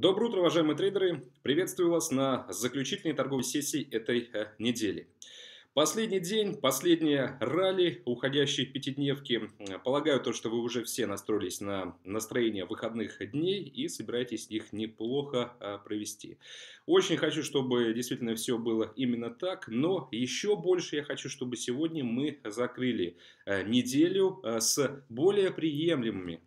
Доброе утро, уважаемые трейдеры! Приветствую вас на заключительной торговой сессии этой э, недели. Последний день, последнее ралли уходящей пятидневки. Полагаю, то, что вы уже все настроились на настроение выходных дней и собираетесь их неплохо э, провести. Очень хочу, чтобы действительно все было именно так, но еще больше я хочу, чтобы сегодня мы закрыли э, неделю с более приемлемыми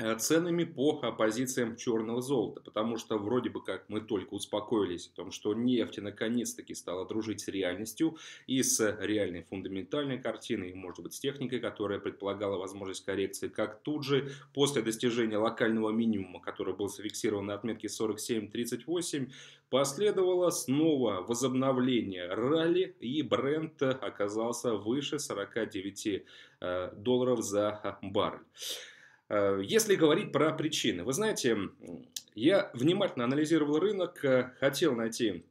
Э, ценами по позициям черного золота, потому что вроде бы как мы только успокоились о том, что нефть наконец-таки стала дружить с реальностью и с реальной фундаментальной картиной, и, может быть, с техникой, которая предполагала возможность коррекции, как тут же после достижения локального минимума, который был зафиксирован на отметке 47.38, последовало снова возобновление ралли, и бренд оказался выше 49 э, долларов за баррель. Э, если говорить про причины, вы знаете, я внимательно анализировал рынок, э, хотел найти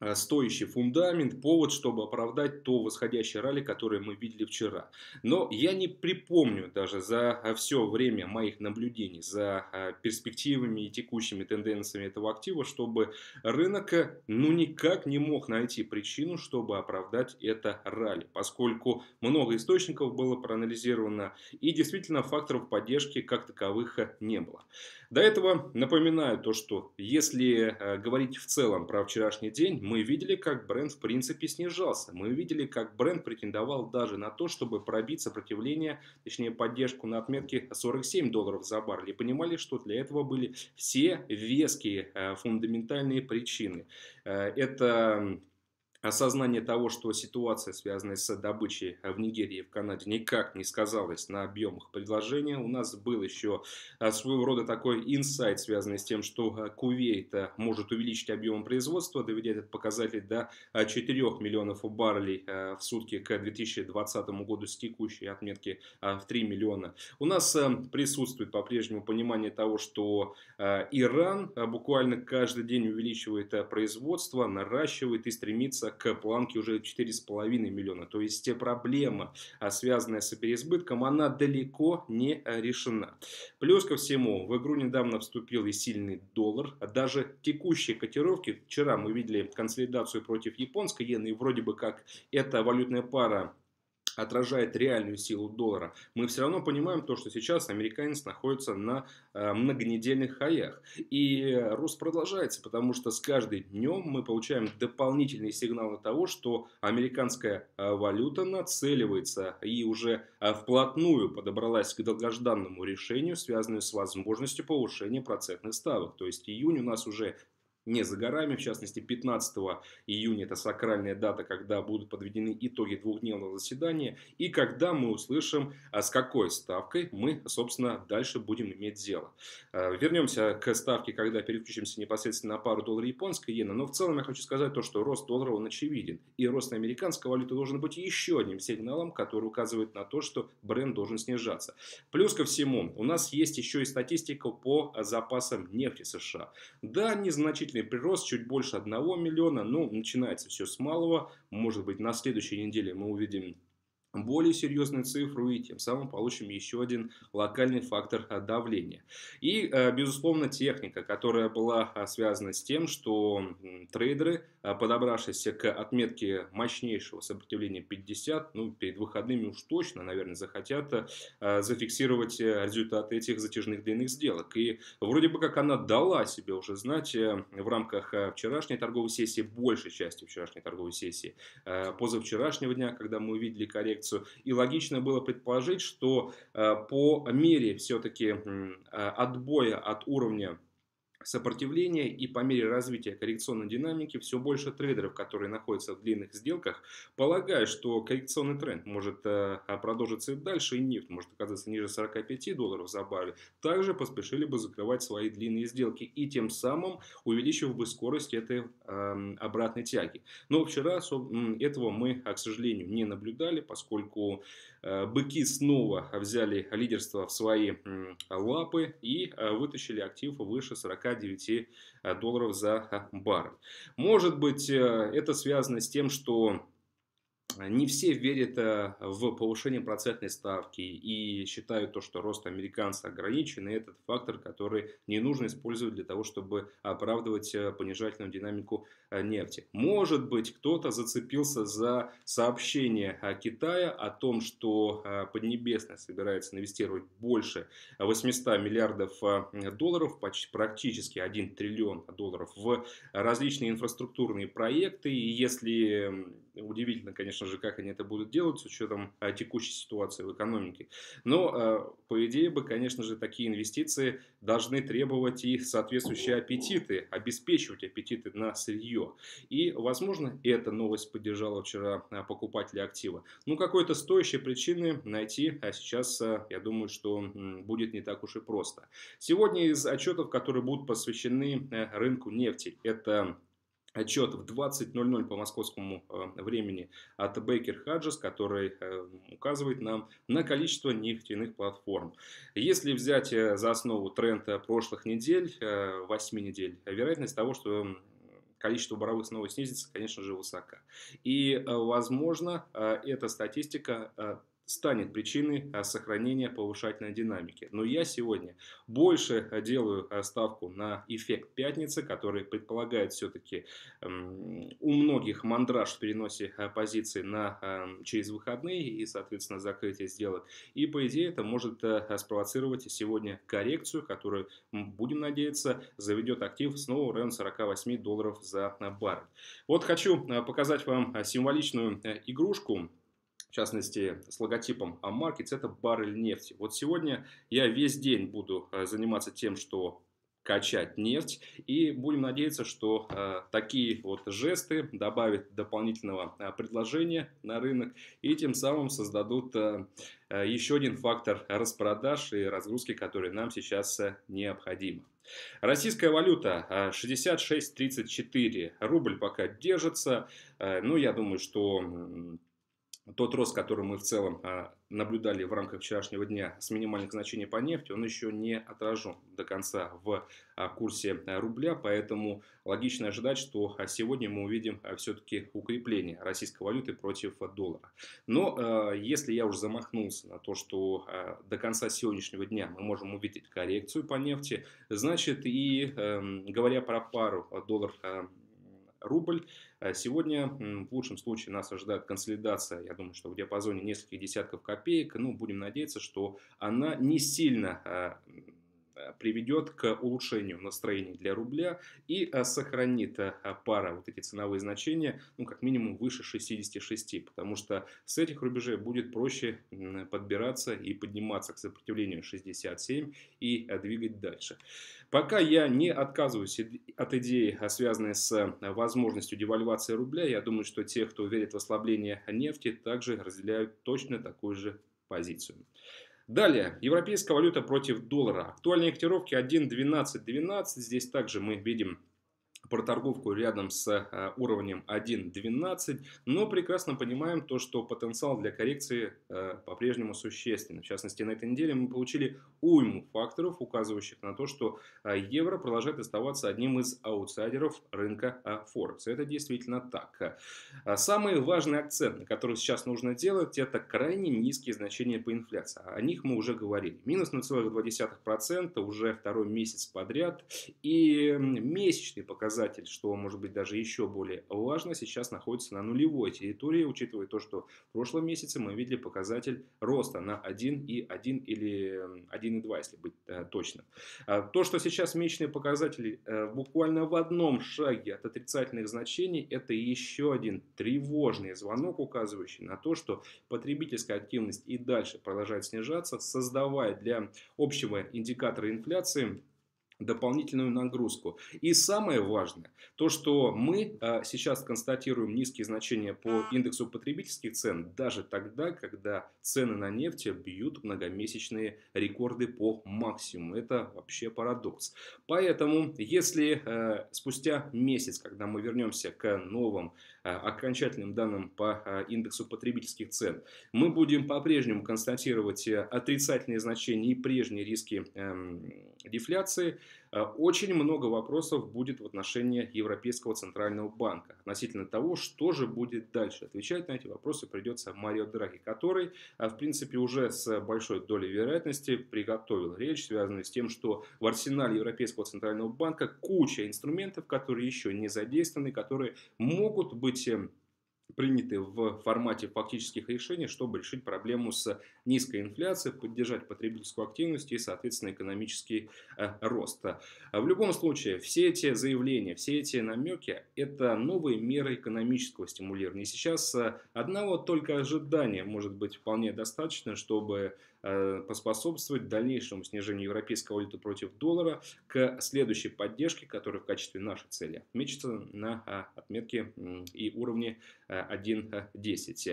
Э, стоящий фундамент, повод, чтобы оправдать то восходящее ралли, которое мы видели вчера. Но я не припомню даже за э, все время моих наблюдений за э, перспективами и текущими тенденциями этого актива, чтобы рынок ну никак не мог найти причину, чтобы оправдать это ралли, поскольку много источников было проанализировано и действительно факторов поддержки как таковых не было. До этого напоминаю то, что если говорить в целом про вчерашний день, мы видели, как бренд в принципе снижался. Мы видели, как бренд претендовал даже на то, чтобы пробить сопротивление, точнее поддержку на отметке 47 долларов за баррель. И понимали, что для этого были все веские э, фундаментальные причины. Э, это осознание того, что ситуация, связанная с добычей а, в Нигерии и в Канаде, никак не сказалась на объемах предложения. У нас был еще а, своего рода такой инсайт, связанный с тем, что а, Кувейт может увеличить объем производства, доведя этот показатель до 4 миллионов баррелей в сутки к 2020 году с текущей отметки в 3 миллиона. У нас присутствует по-прежнему понимание того, что Иран буквально каждый день увеличивает производство, наращивает и стремится приближаться к планке уже 4,5 миллиона. То есть те проблемы, а, связанные с переизбытком, она далеко не э, решена. Плюс ко всему, в игру недавно вступил и сильный доллар. Даже текущие котировки, вчера мы видели консолидацию против японской иены, и вроде бы как эта валютная пара отражает реальную силу доллара, мы все равно понимаем то, что сейчас американец находится на э, многонедельных хаях. И рост продолжается, потому что с каждым днем мы получаем дополнительные сигналы того, что американская э, валюта нацеливается и уже э, вплотную подобралась к долгожданному решению, связанному с возможностью повышения процентных ставок. То есть июнь у нас уже не за горами. В частности, 15 июня это сакральная дата, когда будут подведены итоги двухдневного заседания и когда мы услышим, а с какой ставкой мы, собственно, дальше будем иметь дело. А, вернемся к ставке, когда переключимся непосредственно на пару доллара японской иены. Но в целом я хочу сказать то, что рост доллара он очевиден. И рост американской валюты должен быть еще одним сигналом, который указывает на то, что бренд должен снижаться. Плюс ко всему, у нас есть еще и статистика по запасам нефти США. Да, незначительно значительный прирост, чуть больше 1 миллиона. Ну, начинается все с малого. Может быть, на следующей неделе мы увидим более серьезную цифру и тем самым получим еще один локальный фактор э, давления. И, э, безусловно, техника, которая была э, связана с тем, что трейдеры, подобравшись к отметке мощнейшего сопротивления 50, ну, перед выходными уж точно, наверное, захотят зафиксировать результаты этих затяжных длинных сделок. И вроде бы как она дала себе уже знать в рамках вчерашней торговой сессии, большей части вчерашней торговой сессии, позавчерашнего дня, когда мы увидели коррекцию инфекцию. И логично было предположить, что э, по мере все-таки э, отбоя от уровня сопротивление и по мере развития коррекционной динамики все больше трейдеров, которые находятся в длинных сделках, полагают, что коррекционный тренд может э, а, продолжиться и дальше, и нефть может оказаться ниже 45 долларов за баррель, также поспешили бы закрывать свои длинные сделки и тем самым увеличив бы скорость этой э, обратной тяги. Но вчера этого мы, а, к сожалению, не наблюдали, поскольку Э, быки снова взяли лидерство в свои лапы и э, вытащили актив выше 49 э, долларов за а, баррель. Может быть, это связано с тем, что не все верят э, в повышение процентной ставки и считают то, что рост американца ограничен, и этот фактор, который не нужно использовать для того, чтобы оправдывать э, понижательную динамику э, нефти. Может быть, кто-то зацепился за сообщение Китая о том, что Поднебесная собирается инвестировать больше 800 миллиардов долларов, почти, практически 1 триллион долларов в различные инфраструктурные проекты, и если Удивительно, конечно же, как они это будут делать с учетом а, текущей ситуации в экономике. Но, а, по идее бы, конечно же, такие инвестиции должны требовать и соответствующие аппетиты, обеспечивать аппетиты на сырье. И, возможно, эта новость поддержала вчера а, покупателя актива. Ну, какой-то стоящей причины найти а сейчас, я думаю, что будет не так уж и просто. Сегодня из отчетов, которые будут посвящены рынку нефти, это отчет в 20.00 по московскому э, времени от Baker Hedges, который э, указывает нам на количество нефтяных платформ. Если взять э, за основу тренд прошлых недель, 8 недель, вероятность того, что количество буровых снова снизится, конечно же, высока. И, возможно, эта статистика станет причиной а, сохранения повышательной динамики. Но я сегодня больше а, делаю а, ставку на эффект пятницы, который предполагает все-таки эм, у многих мандраж в переносе позиций на через выходные и, соответственно, закрытие сделок. И, по идее, это может спровоцировать сегодня коррекцию, которую, будем надеяться, заведет актив снова в район 48 долларов за баррель. Вот хочу показать вам символичную э, игрушку в частности, с логотипом Амаркетс, это баррель нефти. Вот сегодня я весь день буду э, заниматься тем, что качать нефть. И будем надеяться, что э, такие вот жесты добавят дополнительного э, предложения на рынок и тем самым создадут э, э еще один фактор распродаж и разгрузки, который нам сейчас э, необходимо. Российская валюта 66.34, э, рубль пока держится, ну я думаю, что тот рост, который мы в целом а, наблюдали в рамках вчерашнего дня с минимальных значений по нефти, он еще не отражен до конца в а, курсе а, рубля, поэтому логично ожидать, что сегодня мы увидим все-таки укрепление российской валюты против доллара. Но если я уже замахнулся на то, что до конца сегодняшнего дня мы можем увидеть коррекцию по нефти, значит и эм, говоря про пару доллар рубль. Э, сегодня в лучшем случае нас ожидает консолидация, я думаю, что в диапазоне нескольких десятков копеек. Ну, будем надеяться, что она не сильно э, Э, приведет к улучшению настроения для рубля и э, сохранит э, пара вот эти ценовые значения, ну, как минимум выше 66, потому что с этих рубежей будет проще подбираться и подниматься к сопротивлению 67 и двигать дальше. Пока я не отказываюсь от идеи, связанной с возможностью девальвации рубля, я думаю, что те, кто верит в ослабление нефти, также разделяют точно такую же позицию. Далее, европейская валюта против доллара. Актуальные котировки 1.12.12. Здесь также мы видим про торговку рядом с э, уровнем 1.12, но прекрасно понимаем то, что потенциал для коррекции э, по-прежнему существенен. В частности, на этой неделе мы получили уйму факторов, указывающих на то, что э, евро продолжает оставаться одним из аутсайдеров рынка Форекс. Это действительно так. А самый важный акцент, на который сейчас нужно делать, это крайне низкие значения по инфляции. О них мы уже говорили. Минус 0,2% уже второй месяц подряд. И месячный показатель показатель, что может быть даже еще более важно, сейчас находится на нулевой территории, учитывая то, что в прошлом месяце мы видели показатель роста на 1 и 1 или 1,2, если быть э, точным. А то, что сейчас месячные показатели э, буквально в одном шаге от отрицательных значений, это еще один тревожный звонок, указывающий на то, что потребительская активность и дальше продолжает снижаться, создавая для общего индикатора инфляции дополнительную нагрузку. И самое важное, то, что мы а, сейчас констатируем низкие значения по индексу потребительских цен, даже тогда, когда цены на нефть бьют многомесячные рекорды по максимуму. Это вообще парадокс. Поэтому, если а, спустя месяц, когда мы вернемся к новым а, окончательным данным по индексу потребительских цен, мы будем по-прежнему констатировать э, отрицательные значения и прежние риски эм, дефляции, Э, очень много вопросов будет в отношении Европейского Центрального Банка относительно того, что же будет дальше. Отвечать на эти вопросы придется Марио Драги, который, э, в принципе, уже с большой долей вероятности приготовил речь, связанную с тем, что в арсенале Европейского Центрального Банка куча инструментов, которые еще не задействованы, которые могут быть эм, приняты в формате фактических решений, чтобы решить проблему с низкой инфляцией, поддержать потребительскую активность и, соответственно, экономический э, рост. В любом случае, все эти заявления, все эти намеки – это новые меры экономического стимулирования. сейчас э, одного только ожидания может быть вполне достаточно, чтобы Э, поспособствовать дальнейшему снижению европейской валюты против доллара к следующей поддержке, которая в качестве нашей цели отмечена на а, отметке и уровне 1.10. Э,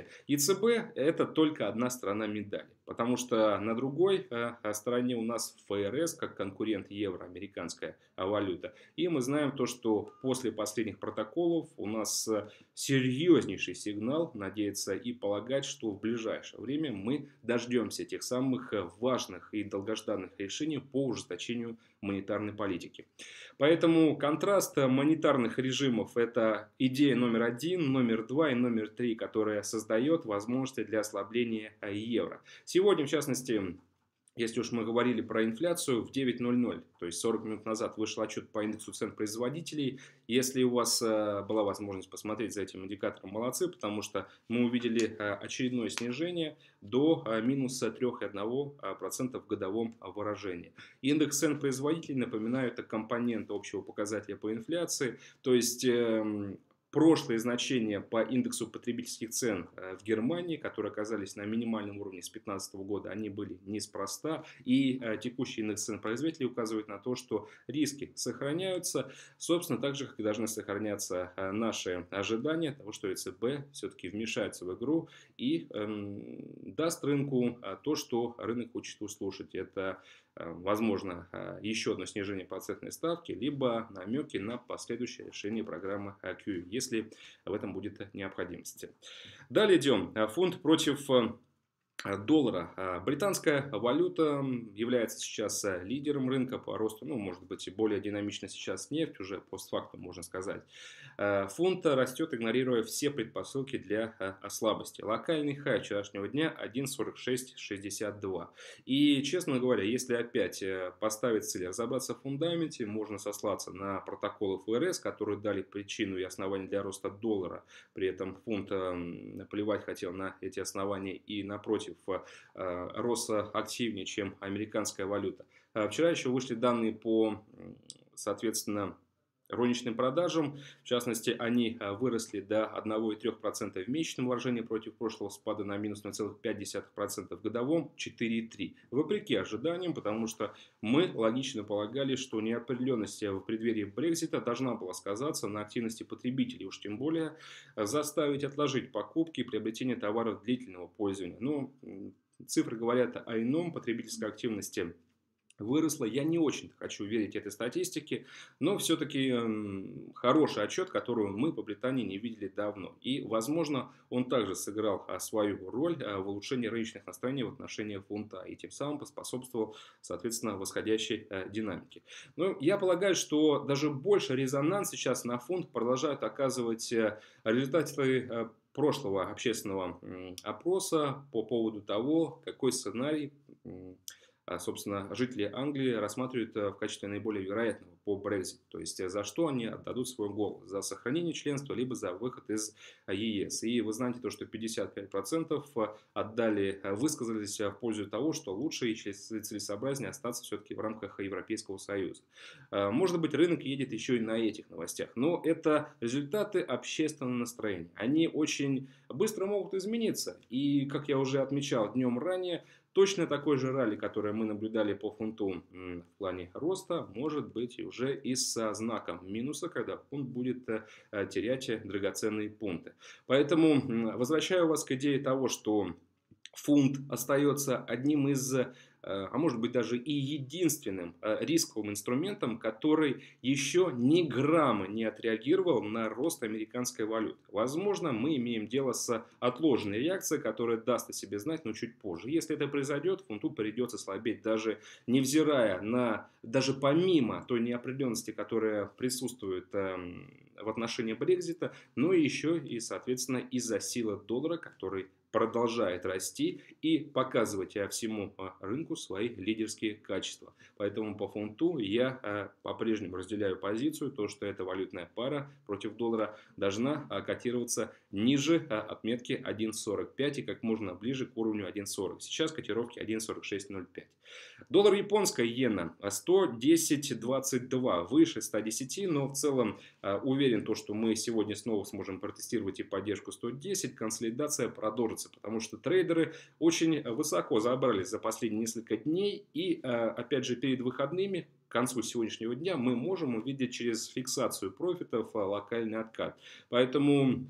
э, ЕЦБ это только одна сторона медали. Потому что на другой э, э, стороне у нас ФРС, как конкурент евро, американская э, валюта. И мы знаем то, что после последних протоколов у нас серьезнейший сигнал надеяться и полагать, что в ближайшее время мы дождемся тех самых важных и долгожданных решений по ужесточению монетарной политики. Поэтому контраст монетарных режимов – это идея номер один, номер два и номер три, которая создает возможности для ослабления евро. Сегодня, в частности, если уж мы говорили про инфляцию, в 9.00, то есть 40 минут назад вышел отчет по индексу цен производителей. Если у вас э, была возможность посмотреть за этим индикатором, молодцы, потому что мы увидели э, очередное снижение до э, минуса 3,1% в годовом выражении. Индекс цен производителей, напоминаю, это компонент общего показателя по инфляции, то есть эм, прошлые значения по индексу потребительских цен э, в Германии, которые оказались на минимальном уровне с 2015 года, они были неспроста. И э, текущий индекс цен производителей указывает на то, что риски сохраняются. Собственно, так же, как и должны сохраняться э, наши ожидания того, что ЕЦБ все-таки вмешается в игру и эм, даст рынку то, что рынок хочет услышать. Это Э, возможно, э, еще одно снижение процентной ставки, либо намеки на последующее решение программы QE, если в этом будет необходимость. Далее идем. Э, Фунт против Э, доллара. А британская валюта является сейчас э, лидером рынка по росту, ну, может быть, и более динамично сейчас нефть, уже постфактум можно сказать. Э, фунт растет, игнорируя все предпосылки для слабости. Локальный хай вчерашнего дня 1.4662. И, честно говоря, если опять поставить цель разобраться в фундаменте, можно сослаться на протоколы ФРС, которые дали причину и основания для роста доллара. При этом фунт эм, плевать хотел на эти основания и напротив случаев э, роста активнее, чем американская валюта. А вчера еще вышли данные по, соответственно, розничным продажам. В частности, они э, выросли до 1,3% в месячном выражении против прошлого спада на минус 0,5% в годовом 4,3%. Вопреки ожиданиям, потому что мы логично полагали, что неопределенность в преддверии Брекзита должна была сказаться на активности потребителей, уж тем более э, заставить отложить покупки и приобретение товаров длительного пользования. Но ну, цифры говорят о ином потребительской активности выросла. Я не очень хочу верить этой статистике, но все-таки эм, хороший отчет, которого мы по Британии не видели давно. И, возможно, он также сыграл а, свою роль э, в улучшении рыночных настроений в отношении фунта и тем самым поспособствовал, соответственно, восходящей э, динамике. Но ну, я полагаю, что даже больше резонанс сейчас на фунт продолжают оказывать э, результаты прошлого общественного опроса по поводу того, какой сценарий а, собственно, жители Англии рассматривают э, в качестве наиболее вероятного по Брекзиту. То есть э, за что они отдадут свой голос? За сохранение членства, либо за выход из э, ЕС. И вы знаете то, что 55% отдали, высказались в пользу того, что лучше и целесообразнее остаться все-таки в рамках Европейского Союза. Может быть, рынок едет еще и на этих новостях. Но это результаты общественного настроения. Они очень быстро могут измениться. И, как я уже отмечал днем ранее, Точно такой же ралли, которое мы наблюдали по фунту в плане роста, может быть уже и со знаком минуса, когда фунт будет э, терять драгоценные пункты. Поэтому возвращаю вас к идее того, что фунт остается одним из э, а может быть даже и единственным э, рисковым инструментом, который еще ни грамма не отреагировал на рост американской валюты. Возможно, мы имеем дело с отложенной реакцией, которая даст о себе знать, но чуть позже. Если это произойдет, фунту придется слабеть, даже невзирая на, даже помимо той неопределенности, которая присутствует эм, в отношении Брекзита, но еще и, соответственно, из-за силы доллара, который продолжает расти и показывать э, всему э, рынку свои лидерские качества. Поэтому по фунту я э, по-прежнему разделяю позицию, то, что эта валютная пара против доллара должна котироваться ниже отметки 1.45 и как можно ближе к уровню 1.40. Сейчас котировки 1.4605. Доллар японская иена 110.22, выше 110, но в целом уверен, то, что мы сегодня снова сможем протестировать и поддержку 110, консолидация продолжится вопросы, потому что трейдеры очень высоко забрались за последние несколько дней и, э, опять же, перед выходными к концу сегодняшнего дня мы можем увидеть через фиксацию профитов э, локальный откат. Поэтому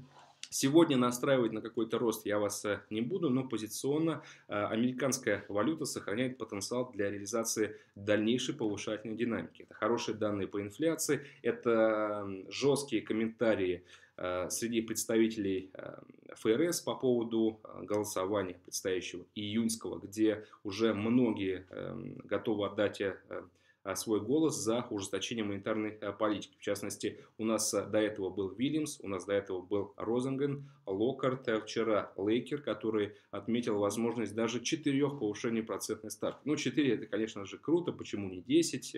Сегодня настраивать на какой-то рост я вас э, не буду, но позиционно американская валюта сохраняет потенциал для реализации дальнейшей повышательной динамики. Это хорошие данные по инфляции, это жесткие комментарии Э, среди представителей э, ФРС по поводу э, голосования предстоящего июньского, где уже многие эм, готовы отдать свой голос за ужесточение монетарной политики. В частности, у нас до этого был Вильямс, у нас до этого был Розенген, Локарт, вчера Лейкер, который отметил возможность даже четырех повышений процентной ставки. Ну, четыре это, конечно же, круто, почему не десять?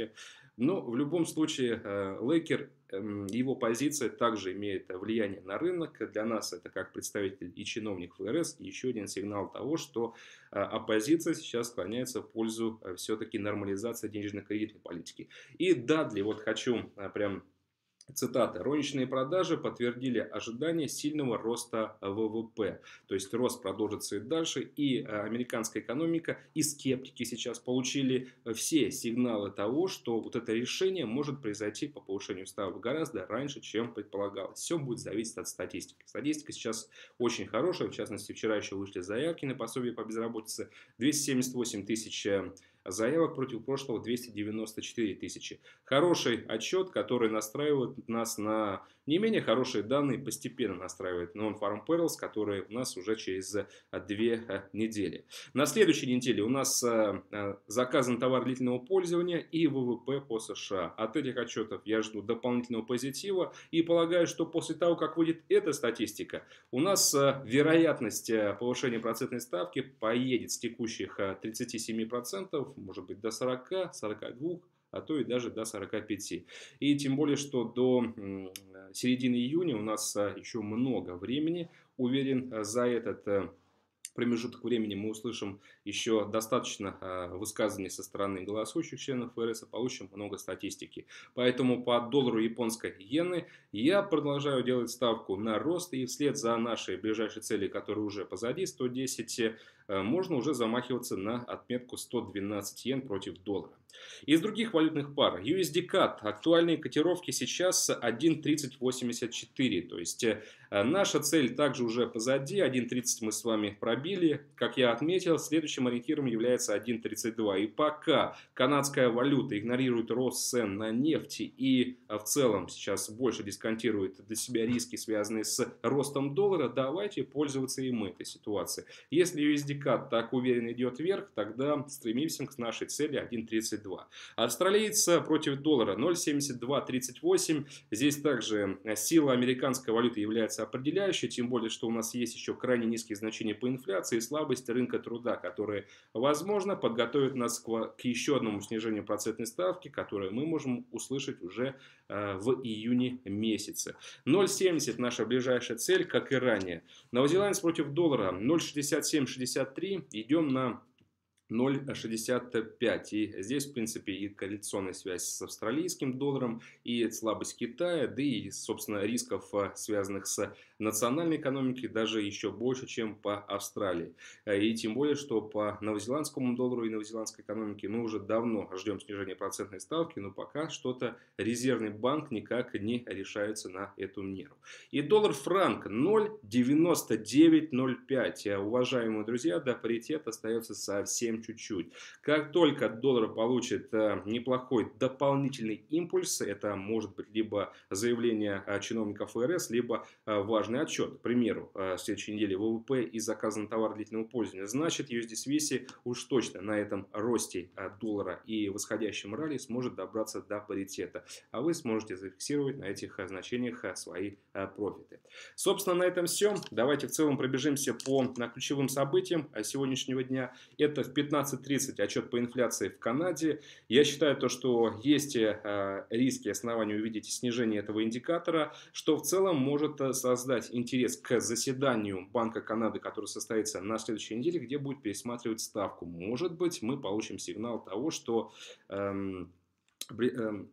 Но в любом случае э, Лейкер, эм, его позиция также имеет э, влияние на рынок. Для нас это как представитель и чиновник ФРС еще один сигнал того, что э, оппозиция сейчас склоняется в пользу все-таки нормализации денежно-кредитной политики. И Дадли, вот хочу прям Цитата. «Розничные продажи подтвердили ожидание сильного роста ВВП». То есть рост продолжится и дальше, и э, американская экономика, и скептики сейчас получили э, все сигналы того, что вот это решение может произойти по повышению ставок гораздо раньше, чем предполагалось. Все будет зависеть от статистики. Статистика сейчас очень хорошая, в частности, вчера еще вышли заявки на пособие по безработице. 278 тысяч э, Заявок против прошлого 294 тысячи. Хороший отчет, который настраивает нас на не менее хорошие данные постепенно настраивает Non-Farm Perils, которые у нас уже через э, две э, недели. На следующей неделе у нас э, заказан товар длительного пользования и ВВП по США. От этих отчетов я жду дополнительного позитива и полагаю, что после того, как выйдет эта статистика, у нас вероятность повышения процентной ставки поедет с текущих 37%, может быть, до 40, 42, а то и даже до 45. И тем более, что до середины июня. У нас э, еще много времени. Уверен, э, за этот э, промежуток времени мы услышим еще достаточно высказаний со стороны голосующих членов ФРС, получим много статистики. Поэтому по доллару японской иены я продолжаю делать ставку на рост, и вслед за нашей ближайшей цели, которая уже позади, 110, можно уже замахиваться на отметку 112 йен против доллара. Из других валютных пар USD-CAD, актуальные котировки сейчас 1.3084, то есть э, наша цель также уже позади, 1.30 мы с вами пробили, как я отметил, следующим ориентиром является 1.32. И пока канадская валюта игнорирует рост цен на нефть и э, в целом сейчас больше дисконтирует для себя риски, связанные с ростом доллара, давайте пользоваться и мы этой ситуацией. Если USD-CAD так уверенно идет вверх, тогда стремимся к нашей цели 1.32. 0,72. Австралийца э, против доллара 0,7238. Здесь также э, сила американской валюты является определяющей, тем более, что у нас есть еще крайне низкие значения по инфляции и слабость рынка труда, которые, возможно, подготовят нас к, еще одному снижению процентной ставки, которое мы можем услышать уже э, в июне месяце. 0,70 наша ближайшая цель, как и ранее. Новозеландец против доллара 0,6763. Идем на 0,65. И здесь, в принципе, и корреляционная связь с австралийским долларом, и слабость Китая, да и, собственно, рисков, а, связанных с национальной экономикой, даже еще больше, чем по Австралии. И тем более, что по новозеландскому доллару и новозеландской экономике мы уже давно ждем снижения процентной ставки, но пока что-то резервный банк никак не решается на эту меру. И доллар-франк 0,9905. Уважаемые друзья, до паритета остается совсем чуть-чуть. Как только доллар получит э, неплохой дополнительный импульс, это может быть либо заявление э, чиновников ФРС, либо э, важный отчет. К примеру, в следующей неделе ВВП и заказан товар длительного пользования. Значит, USDCVC уж точно на этом росте доллара и восходящем ралли сможет добраться до паритета. А вы сможете зафиксировать на этих значениях свои профиты. Собственно, на этом все. Давайте в целом пробежимся по ключевым событиям сегодняшнего дня. Это в 15 19.30 отчет по инфляции в Канаде. Я считаю то, что есть э, риски основания увидеть снижение этого индикатора, что в целом может э, создать интерес к заседанию Банка Канады, который состоится на следующей неделе, где будет пересматривать ставку. Может быть, мы получим сигнал того, что эм, эм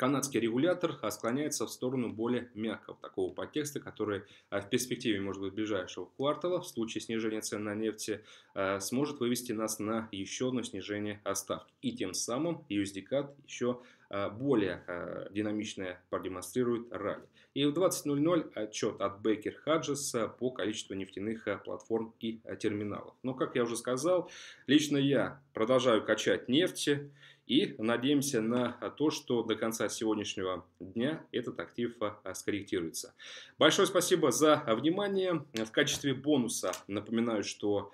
канадский регулятор а склоняется в сторону более мягкого такого подтекста, который э, в перспективе, может быть, ближайшего квартала в случае снижения цен на нефть э, сможет вывести нас на еще одно снижение оставки. И тем самым usd еще Э, более э, динамичное продемонстрирует ралли. И в 20.00 отчет от Baker Хаджеса э, по количеству нефтяных платформ и терминалов. Но, как я уже сказал, лично я продолжаю качать нефти и надеемся на то, что до конца сегодняшнего дня этот актив скорректируется. Большое спасибо за внимание. В качестве бонуса напоминаю, что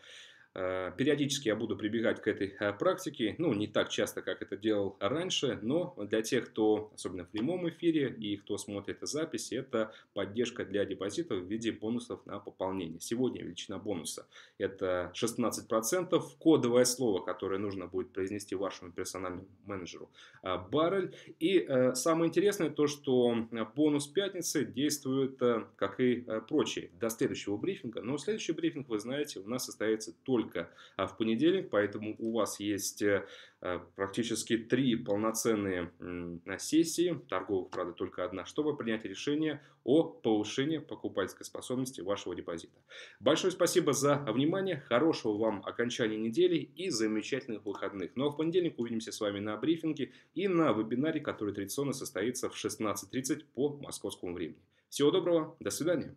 Э, периодически я буду прибегать к этой э, практике, ну, не так часто, как это делал раньше, но для тех, кто, особенно в прямом эфире, и кто смотрит записи, это поддержка для депозитов в виде бонусов на пополнение. Сегодня величина бонуса – это 16%, кодовое слово, которое нужно будет произнести вашему персональному менеджеру э, – баррель. И самое интересное то, что бонус пятницы действует, как и прочие, до следующего брифинга. Но следующий брифинг, вы знаете, у нас состоится только только а в понедельник, поэтому у вас есть э, э, практически три полноценные сессии, торговых, правда, только одна, чтобы принять решение о повышении покупательской способности вашего депозита. Большое спасибо за внимание, хорошего вам окончания недели и замечательных выходных. Ну а в понедельник увидимся с вами на брифинге и на вебинаре, который традиционно состоится в 16.30 по московскому времени. Всего доброго, до свидания.